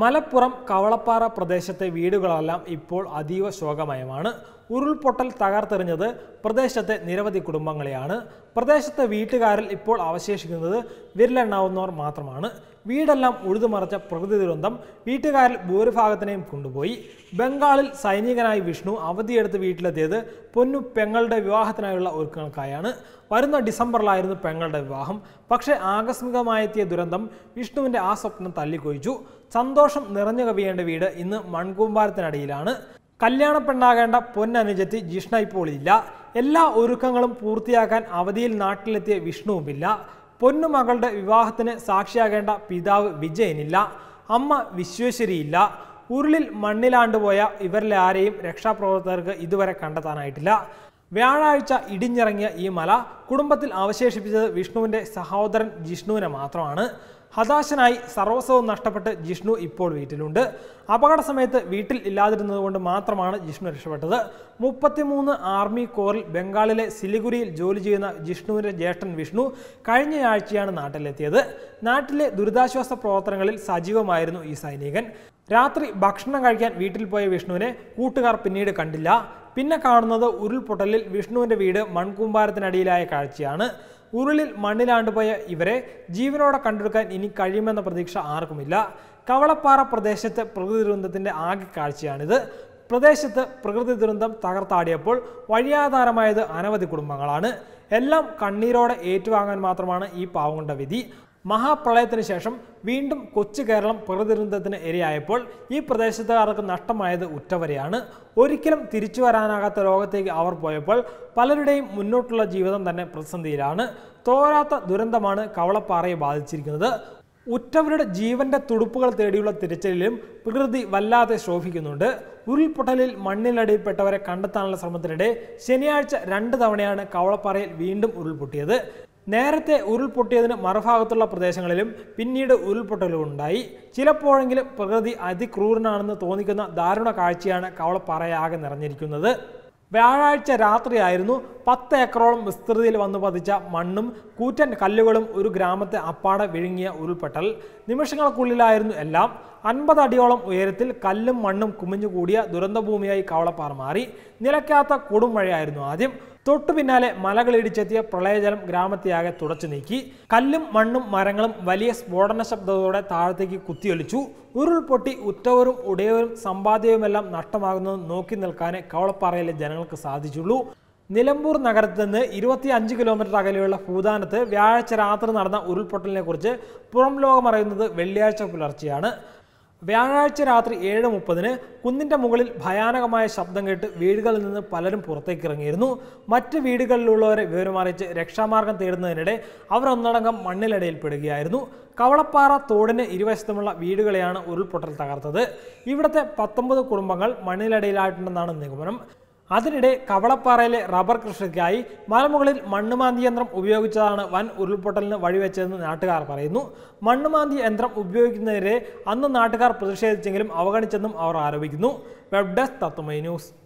മലപ്പുറം കവളപ്പാറ പ്രദേശത്തെ വീടുകളെല്ലാം ഇപ്പോൾ അതീവ ശോകമയമാണ് ഉരുൾപൊട്ടൽ തകർത്തെറിഞ്ഞത് പ്രദേശത്തെ നിരവധി കുടുംബങ്ങളെയാണ് പ്രദേശത്തെ വീട്ടുകാരിൽ ഇപ്പോൾ അവശേഷിക്കുന്നത് വിരലെണ്ണാവുന്നവർ മാത്രമാണ് വീടെല്ലാം ഉഴുതുമറച്ച പ്രകൃതി ദുരന്തം വീട്ടുകാരിൽ ഭൂരിഭാഗത്തിനെയും കൊണ്ടുപോയി ബംഗാളിൽ സൈനികനായി വിഷ്ണു അവധിയെടുത്ത് വീട്ടിലെത്തിയത് പൊന്നു പെങ്ങളുടെ വിവാഹത്തിനായുള്ള ഒരുക്കങ്ങൾക്കായാണ് വരുന്ന ഡിസംബറിലായിരുന്നു പെങ്ങളുടെ വിവാഹം പക്ഷേ ആകസ്മികമായെത്തിയ ദുരന്തം വിഷ്ണുവിൻ്റെ ആ സ്വപ്നം തല്ലിക്കൊഴിച്ചു സന്തോഷം നിറഞ്ഞു കവിയേണ്ട വീട് ഇന്ന് മൺകൂമ്പാരത്തിനടിയിലാണ് കല്യാണ പെണ്ണാകേണ്ട പൊന്നനുജത്തി ജിഷ്ണ ഇപ്പോൾ ഇല്ല എല്ലാ ഒരുക്കങ്ങളും പൂർത്തിയാക്കാൻ അവധിയിൽ നാട്ടിലെത്തിയ വിഷ്ണുവുമില്ല പൊന്നുമകളുടെ വിവാഹത്തിന് സാക്ഷിയാകേണ്ട പിതാവ് വിജയനില്ല അമ്മ വിശ്വേശ്വരിയില്ല ഉരുളിൽ മണ്ണിലാണ്ടുപോയ ഇവരിലെ ആരെയും രക്ഷാപ്രവർത്തകർക്ക് ഇതുവരെ കണ്ടെത്താനായിട്ടില്ല വ്യാഴാഴ്ച ഇടിഞ്ഞിറങ്ങിയ ഈ മല കുടുംബത്തിൽ അവശേഷിപ്പിച്ചത് വിഷ്ണുവിൻ്റെ സഹോദരൻ ജിഷ്ണുവിനെ മാത്രമാണ് ഹതാശനായി സർവസ്വവും നഷ്ടപ്പെട്ട് ജിഷ്ണു ഇപ്പോൾ വീട്ടിലുണ്ട് അപകട സമയത്ത് വീട്ടിൽ ഇല്ലാതിരുന്നതുകൊണ്ട് മാത്രമാണ് ജിഷ്ണു രക്ഷപ്പെട്ടത് മുപ്പത്തിമൂന്ന് ആർമി കോറിൽ ബംഗാളിലെ സിലിഗുരിയിൽ ജോലി ചെയ്യുന്ന ജിഷ്ണുവിൻ്റെ ജ്യേഷ്ഠൻ വിഷ്ണു കഴിഞ്ഞയാഴ്ചയാണ് നാട്ടിലെത്തിയത് നാട്ടിലെ ദുരിതാശ്വാസ പ്രവർത്തനങ്ങളിൽ സജീവമായിരുന്നു ഈ സൈനികൻ രാത്രി ഭക്ഷണം കഴിക്കാൻ വീട്ടിൽ പോയ വിഷ്ണുവിനെ കൂട്ടുകാർ പിന്നീട് കണ്ടില്ല പിന്നെ കാണുന്നത് ഉരുൾപൊട്ടലിൽ വിഷ്ണുവിൻ്റെ വീട് മൺകുമ്പാരത്തിനടിയിലായ കാഴ്ചയാണ് ഉരുളിൽ മണ്ണിലാണ്ടുപോയ ഇവരെ ജീവനോടെ കണ്ടെടുക്കാൻ ഇനി കഴിയുമെന്ന പ്രതീക്ഷ ആർക്കുമില്ല കവളപ്പാറ പ്രദേശത്തെ പ്രകൃതി ദുരന്തത്തിൻ്റെ ആകെ കാഴ്ചയാണിത് പ്രദേശത്ത് പ്രകൃതി ദുരന്തം തകർത്താടിയപ്പോൾ വഴിയാധാരമായത് അനവധി കുടുംബങ്ങളാണ് എല്ലാം കണ്ണീരോടെ ഏറ്റുവാങ്ങാൻ മാത്രമാണ് ഈ പാവങ്ങളുടെ വിധി മഹാപ്രളയത്തിന് ശേഷം വീണ്ടും കൊച്ചു കേരളം പ്രകൃതിദുരന്തത്തിന് ഇരയായപ്പോൾ ഈ പ്രദേശത്തുകാർക്ക് നഷ്ടമായത് ഉറ്റവരെയാണ് ഒരിക്കലും തിരിച്ചു വരാനാകാത്ത ലോകത്തേക്ക് അവർ പോയപ്പോൾ പലരുടെയും മുന്നോട്ടുള്ള ജീവിതം തന്നെ പ്രതിസന്ധിയിലാണ് തോരാത്ത ദുരന്തമാണ് കവളപ്പാറയെ ബാധിച്ചിരിക്കുന്നത് ഉറ്റവരുടെ ജീവന്റെ തുടുപ്പുകൾ തേടിയുള്ള തിരച്ചിലും പ്രകൃതി വല്ലാതെ ശോഭിക്കുന്നുണ്ട് ഉരുൾപൊട്ടലിൽ മണ്ണിലടിയിൽപ്പെട്ടവരെ കണ്ടെത്താനുള്ള ശ്രമത്തിനിടെ ശനിയാഴ്ച രണ്ട് തവണയാണ് കവളപ്പാറയിൽ വീണ്ടും ഉരുൾപൊട്ടിയത് നേരത്തെ ഉരുൾപൊട്ടിയതിന് മറുഭാഗത്തുള്ള പ്രദേശങ്ങളിലും പിന്നീട് ഉരുൾപൊട്ടലുണ്ടായി ചിലപ്പോഴെങ്കിലും പ്രകൃതി അതിക്രൂരനാണെന്ന് തോന്നിക്കുന്ന ദാരുണ കാഴ്ചയാണ് കവളപ്പാറയാകെ നിറഞ്ഞിരിക്കുന്നത് വ്യാഴാഴ്ച രാത്രിയായിരുന്നു പത്ത് ഏക്കറോളം വിസ്തൃതിയിൽ വന്നു പതിച്ച മണ്ണും കൂറ്റൻ കല്ലുകളും ഒരു ഗ്രാമത്തെ അപ്പാടെ വിഴുങ്ങിയ ഉരുൾപൊട്ടൽ നിമിഷങ്ങൾക്കുള്ളിലായിരുന്നു എല്ലാം അൻപത് അടിയോളം ഉയരത്തിൽ കല്ലും മണ്ണും കുമിഞ്ഞുകൂടിയ ദുരന്തഭൂമിയായി കവളപ്പാറ മാറി നിലയ്ക്കാത്ത കൊടുമഴയായിരുന്നു ആദ്യം തൊട്ടു പിന്നാലെ മലകളിടിച്ചെത്തിയ പ്രളയജലം ഗ്രാമത്തെയാകെ തുടച്ചു നീക്കി കല്ലും മണ്ണും മരങ്ങളും വലിയ സ്ഫോടന ശബ്ദത്തോടെ താഴത്തേക്ക് കുത്തിയൊലിച്ചു ഉരുൾപൊട്ടി ഉറ്റവരും ഉടയവരും സമ്പാദ്യവുമെല്ലാം നഷ്ടമാകുന്നത് നോക്കി നിൽക്കാനേ കവളപ്പാറയിലെ ജനങ്ങൾക്ക് സാധിച്ചുള്ളൂ നിലമ്പൂർ നഗരത്തിൽ നിന്ന് ഇരുപത്തി അഞ്ച് കിലോമീറ്റർ അകലെയുള്ള ഭൂതാനത്ത് വ്യാഴാഴ്ച രാത്രി നടന്ന ഉരുൾപൊട്ടലിനെക്കുറിച്ച് പുറം ലോകം അറിയുന്നത് വെള്ളിയാഴ്ച പുലർച്ചെയാണ് വ്യാഴാഴ്ച രാത്രി ഏഴ് മുപ്പതിന് കുന്നിൻ്റെ മുകളിൽ ഭയാനകമായ ശബ്ദം കേട്ട് വീടുകളിൽ നിന്ന് പലരും പുറത്തേക്ക് ഇറങ്ങിയിരുന്നു മറ്റ് വീടുകളിലുള്ളവരെ വിവരമറിയിച്ച് രക്ഷാമാർഗം തേടുന്നതിനിടെ അവരൊന്നടങ്കം മണ്ണിലടയിൽപ്പെടുകയായിരുന്നു കവളപ്പാറ തോടിന് ഇരുവശത്തുമുള്ള വീടുകളെയാണ് ഉരുൾപൊട്ടൽ തകർത്തത് ഇവിടുത്തെ പത്തൊമ്പത് കുടുംബങ്ങൾ മണ്ണിലടയിലായിട്ടുണ്ടെന്നാണ് നിഗമനം അതിനിടെ കവളപ്പാറയിലെ റബ്ബർ കൃഷിക്കായി മലമുകളിൽ മണ്ണുമാന്തി യന്ത്രം ഉപയോഗിച്ചതാണ് വൻ ഉരുൾപൊട്ടലിന് വഴിവെച്ചതെന്ന് നാട്ടുകാർ പറയുന്നു മണ്ണുമാന്തി യന്ത്രം ഉപയോഗിക്കുന്നതിനെതിരെ അന്ന് നാട്ടുകാർ പ്രതിഷേധിച്ചെങ്കിലും അവഗണിച്ചെന്നും അവർ ആരോപിക്കുന്നു വെബ് ഡെസ്ക് തത്വമൈ ന്യൂസ്